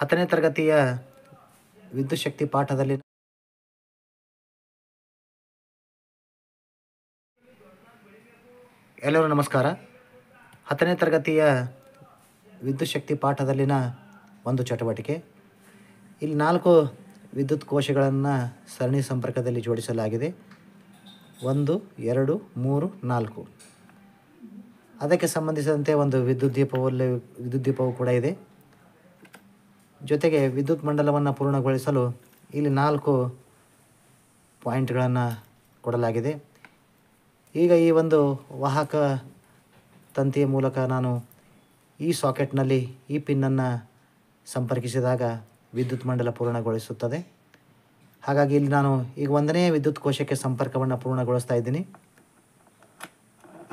ಹತ್ತನೇ ತರಗತಿಯ ವಿದ್ಯುತ್ ಶಕ್ತಿ ಪಾಠದಲ್ಲಿ ಎಲ್ಲರೂ ನಮಸ್ಕಾರ ಹತ್ತನೇ ತರಗತಿಯ ವಿದ್ಯುತ್ ಶಕ್ತಿ ಪಾಠದಲ್ಲಿನ ಒಂದು ಚಟುವಟಿಕೆ ಇಲ್ಲಿ ನಾಲ್ಕು ವಿದ್ಯುತ್ ಕೋಶಗಳನ್ನು ಸರಣಿ ಸಂಪರ್ಕದಲ್ಲಿ ಜೋಡಿಸಲಾಗಿದೆ ಒಂದು ಎರಡು ಮೂರು ನಾಲ್ಕು ಅದಕ್ಕೆ ಸಂಬಂಧಿಸಿದಂತೆ ಒಂದು ವಿದ್ಯುತ್ ದೀಪವಲ್ಲೇ ವಿದ್ಯುತ್ ದೀಪವು ಕೂಡ ಇದೆ ಜೊತೆಗೆ ವಿದ್ಯುತ್ ಮಂಡಲವನ್ನು ಪೂರ್ಣಗೊಳಿಸಲು ಇಲ್ಲಿ ನಾಲ್ಕು ಪಾಯಿಂಟ್ಗಳನ್ನು ಕೊಡಲಾಗಿದೆ ಈಗ ಈ ಒಂದು ವಾಹಕ ತಂತಿಯ ಮೂಲಕ ನಾನು ಈ ಸಾಕೆಟ್ನಲ್ಲಿ ಈ ಪಿನ್ನನ್ನು ಸಂಪರ್ಕಿಸಿದಾಗ ವಿದ್ಯುತ್ ಮಂಡಲ ಪೂರ್ಣಗೊಳಿಸುತ್ತದೆ ಹಾಗಾಗಿ ಇಲ್ಲಿ ನಾನು ಈಗ ಒಂದನೇ ವಿದ್ಯುತ್ ಕೋಶಕ್ಕೆ ಸಂಪರ್ಕವನ್ನು ಪೂರ್ಣಗೊಳಿಸ್ತಾ ಇದ್ದೀನಿ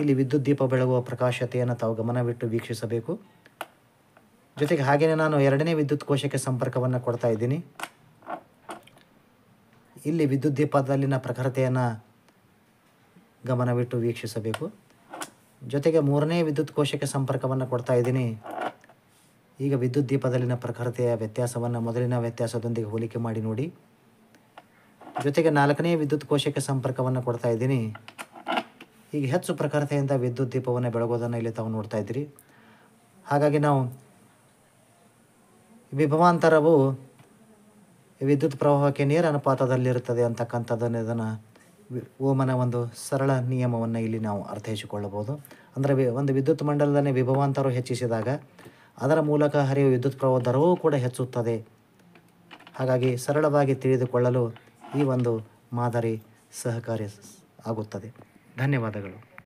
ಇಲ್ಲಿ ವಿದ್ಯುತ್ ದೀಪ ಬೆಳಗುವ ಪ್ರಕಾಶತೆಯನ್ನು ತಾವು ಗಮನವಿಟ್ಟು ವೀಕ್ಷಿಸಬೇಕು ಜೊತೆಗೆ ಹಾಗೆಯೇ ನಾನು ಎರಡನೇ ವಿದ್ಯುತ್ ಕೋಶಕ್ಕೆ ಸಂಪರ್ಕವನ್ನು ಕೊಡ್ತಾ ಇದ್ದೀನಿ ಇಲ್ಲಿ ವಿದ್ಯುತ್ ದೀಪದಲ್ಲಿನ ಪ್ರಖರತೆಯನ್ನು ಗಮನವಿಟ್ಟು ವೀಕ್ಷಿಸಬೇಕು ಜೊತೆಗೆ ಮೂರನೇ ವಿದ್ಯುತ್ ಕೋಶಕ್ಕೆ ಸಂಪರ್ಕವನ್ನು ಕೊಡ್ತಾ ಇದ್ದೀನಿ ಈಗ ವಿದ್ಯುತ್ ದೀಪದಲ್ಲಿನ ಪ್ರಖರತೆಯ ವ್ಯತ್ಯಾಸವನ್ನು ಮೊದಲಿನ ವ್ಯತ್ಯಾಸದೊಂದಿಗೆ ಹೋಲಿಕೆ ಮಾಡಿ ನೋಡಿ ಜೊತೆಗೆ ನಾಲ್ಕನೇ ವಿದ್ಯುತ್ ಕೋಶಕ್ಕೆ ಸಂಪರ್ಕವನ್ನು ಕೊಡ್ತಾ ಇದ್ದೀನಿ ಈಗ ಹೆಚ್ಚು ಪ್ರಖರತೆಯಿಂದ ವಿದ್ಯುತ್ ದೀಪವನ್ನು ಬೆಳಗೋದನ್ನು ಇಲ್ಲಿ ತಾವು ನೋಡ್ತಾ ಇದ್ದೀರಿ ಹಾಗಾಗಿ ನಾವು ವಿಭವಾಂತರವು ವಿದ್ಯುತ್ ಪ್ರವಾಹಕ್ಕೆ ನೇರ ಅನುಪಾತದಲ್ಲಿರುತ್ತದೆ ಅಂತಕ್ಕಂಥದ್ದನ್ನು ಇದನ್ನು ಓಮನ ಒಂದು ಸರಳ ನಿಯಮವನ್ನು ಇಲ್ಲಿ ನಾವು ಅರ್ಥೈಸಿಕೊಳ್ಳಬಹುದು ಅಂದರೆ ಒಂದು ವಿದ್ಯುತ್ ಮಂಡಲದಲ್ಲಿ ವಿಭವಾಂತರವು ಹೆಚ್ಚಿಸಿದಾಗ ಅದರ ಮೂಲಕ ಹರಿಯುವ ವಿದ್ಯುತ್ ಪ್ರವಾಹ ದರವೂ ಕೂಡ ಹೆಚ್ಚುತ್ತದೆ ಹಾಗಾಗಿ ಸರಳವಾಗಿ ತಿಳಿದುಕೊಳ್ಳಲು ಈ ಒಂದು ಮಾದರಿ ಸಹಕಾರಿ ಆಗುತ್ತದೆ ಧನ್ಯವಾದಗಳು